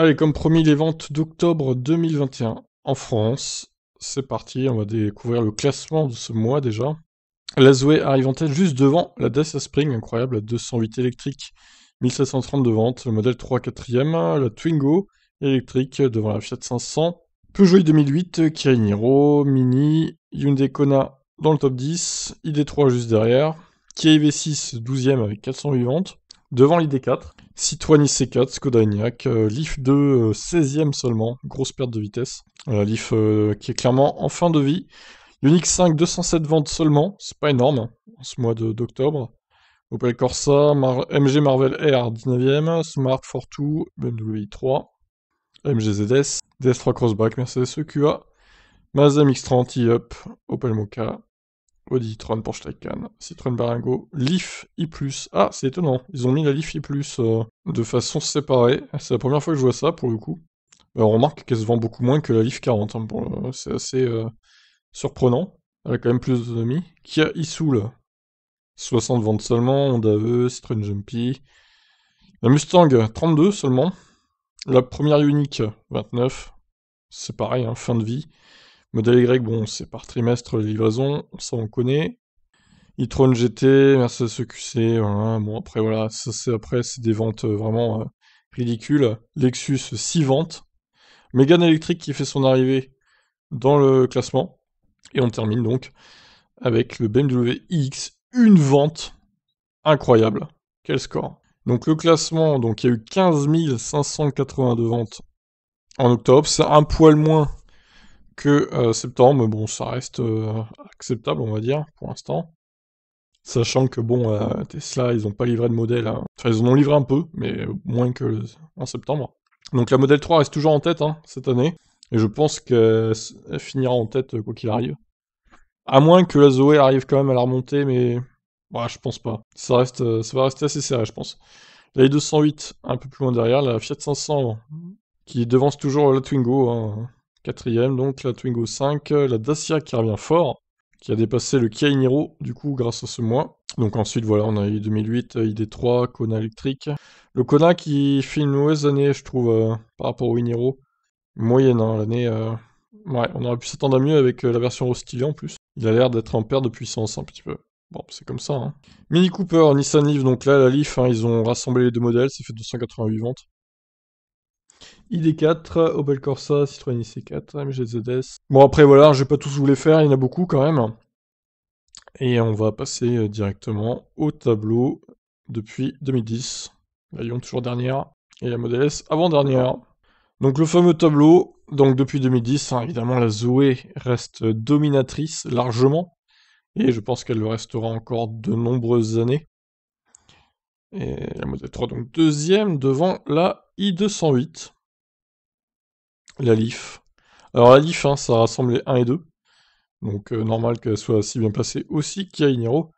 Allez, comme promis, les ventes d'octobre 2021 en France. C'est parti, on va découvrir le classement de ce mois déjà. La Zoé arrive en tête juste devant la dessa Spring, incroyable, la 208 électrique, 1730 de vente, le modèle 3 4 la Twingo électrique devant la Fiat 500, Peugeot 2008, Kia Niro, Mini, Hyundai Kona dans le top 10, ID3 juste derrière, Kia EV6 12ème avec 408 ventes, Devant lid 4 Citroën IC4, Skoda Enyaq, euh, Leaf 2, 16e euh, seulement, grosse perte de vitesse. Euh, Leaf qui est clairement en fin de vie. Unix 5, 207 ventes seulement, c'est pas énorme en hein, ce mois d'octobre. Opel Corsa, MG Marvel Air 19e, Smart Fortwo, BMW i3, MG ZS, DS3 Crossback, Mercedes EQA, Mazda X30 up Opel Mokka, Audi e-tron, Porsche Taycan, Citroën Baringo, Leaf I+. Ah, c'est étonnant, ils ont mis la Leaf I+, plus euh, de façon séparée. C'est la première fois que je vois ça, pour le coup. Euh, on remarque qu'elle se vend beaucoup moins que la Leaf 40. Hein, euh, c'est assez surprenant. Elle a quand même plus d'autonomie. Kia Isoul, 60 ventes seulement. Honda E, Citroën Jumpy. La Mustang, 32 seulement. La première unique, 29. C'est pareil, hein, fin de vie. Modèle Y, bon, c'est par trimestre les livraisons, ça on connaît. e-tron GT, Mercedes EQC, voilà. bon après voilà, ça c'est après c'est des ventes euh, vraiment euh, ridicules. Lexus 6 ventes. Mégane électrique qui fait son arrivée dans le classement. Et on termine donc avec le BMW X une vente incroyable. Quel score Donc le classement, donc il y a eu 15 582 ventes en octobre, c'est un poil moins que euh, septembre, bon, ça reste euh, acceptable, on va dire, pour l'instant. Sachant que, bon, euh, Tesla, ils n'ont pas livré de modèle. Hein. Enfin, ils en ont livré un peu, mais moins que en septembre. Donc la modèle 3 reste toujours en tête hein, cette année. Et je pense qu'elle finira en tête quoi qu'il arrive. À moins que la Zoé arrive quand même à la remonter, mais Bah, je pense pas. Ça, reste, ça va rester assez serré, je pense. La i208, un peu plus loin derrière, la Fiat 500, qui devance toujours la Twingo. Hein. Quatrième, donc, la Twingo 5, euh, la Dacia qui revient fort, qui a dépassé le Kia Niro, du coup, grâce à ce mois. Donc ensuite, voilà, on a eu 2008, euh, ID3, Kona électrique. Le Kona qui fait une mauvaise année, je trouve, euh, par rapport au Niro. Moyenne, hein, l'année... Ouais, on aurait pu s'attendre à mieux avec la version rostylée en plus. Il a l'air d'être en perte de puissance, un petit peu. Bon, c'est comme ça. Hein. Mini Cooper, Nissan Leaf, donc là, la Leaf, hein, ils ont rassemblé les deux modèles, ça fait 288 ventes. ID4, Opel Corsa, Citroën IC4, AMG Bon après voilà, je vais pas tous voulu les faire, il y en a beaucoup quand même. Et on va passer euh, directement au tableau depuis 2010. La Lyon toujours dernière et la Model S avant-dernière. Donc le fameux tableau, donc depuis 2010, hein, évidemment la Zoé reste dominatrice largement. Et je pense qu'elle le restera encore de nombreuses années. Et la Model 3 donc deuxième devant la i208 la LIF. Alors la LIF, hein, ça a rassemblé 1 et 2. Donc euh, normal qu'elle soit si bien placée aussi Kia Inero.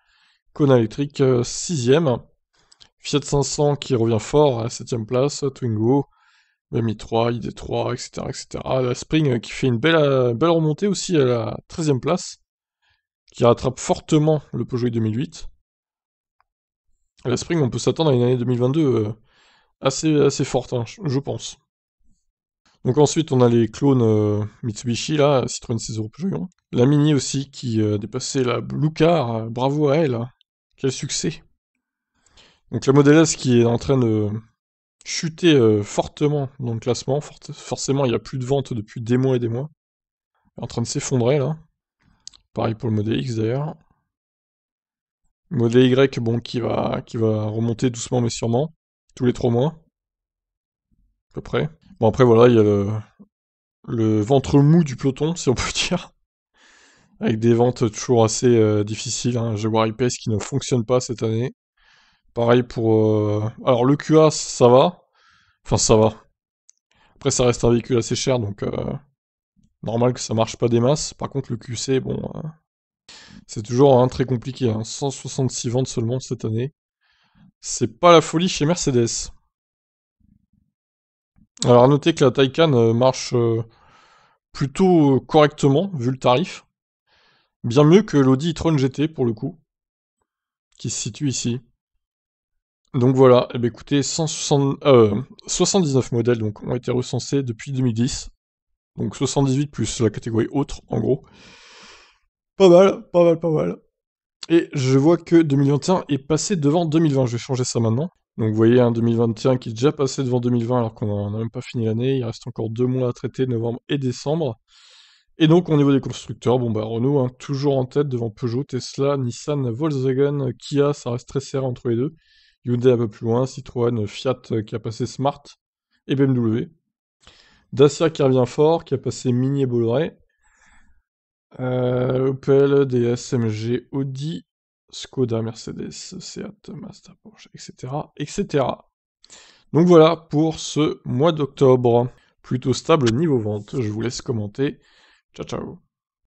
Kona Electric, 6ème. Euh, Fiat 500 qui revient fort à 7ème place. Twingo, Mi 3 ID3, etc., La Spring euh, qui fait une belle, belle remontée aussi à la 13ème place. Qui rattrape fortement le Peugeot 2008. la Spring, on peut s'attendre à une année 2022 assez, assez forte, hein, je pense. Donc ensuite, on a les clones euh, Mitsubishi, là, Citroën 6 euros La Mini aussi, qui a euh, dépassé la Blue Car, euh, bravo à elle, hein. quel succès. Donc la Model S qui est en train de chuter fortement dans le classement, forcément il n'y a plus de vente depuis des mois et des mois, en train de s'effondrer là. Pareil pour le Model X d'ailleurs. Model Y, bon, qui va, qui va remonter doucement mais sûrement, tous les trois mois peu Bon, après, voilà, il y a le, ventre mou du peloton, si on peut dire. Avec des ventes toujours assez euh, difficiles. Hein. Jaguar IPS qui ne fonctionne pas cette année. Pareil pour. Euh, alors, le QA, ça va. Enfin, ça va. Après, ça reste un véhicule assez cher, donc. Euh, normal que ça marche pas des masses. Par contre, le QC, bon. C'est toujours hein, très compliqué. 166 hein. ventes seulement cette année. C'est pas la folie chez Mercedes. Alors à noter que la Taycan euh, marche euh, plutôt euh, correctement vu le tarif. Bien mieux que l'Audi e-tron GT pour le coup, qui se situe ici. Donc voilà, eh ben, écoutez, 79 modèles donc, ont été recensés depuis 2010. Donc 78 plus la catégorie autre en gros. Pas mal, pas mal, pas mal. Et je vois que 2021 est passé devant 2020. Je vais changer ça maintenant. Donc vous voyez un 2021 qui est déjà passé devant 2020 alors qu'on n'a même pas fini l'année. Il reste encore deux mois à traiter, novembre et décembre. Et donc au niveau des constructeurs, bon bah Renault hein, toujours en tête devant Peugeot, Tesla, Nissan, Volkswagen, Kia, ça reste très serré entre les deux. Hyundai un peu plus loin, Citroën, Fiat euh, qui a passé Smart et BMW. Dacia qui revient fort, qui a passé Mini et Bolloré. Euh, Opel, DS, MG, Audi, Skoda, Mercedes, Seat, Mazda, Porsche, etc., etc. Donc voilà pour ce mois d'octobre. Plutôt stable niveau vente. Je vous laisse commenter. Ciao, ciao.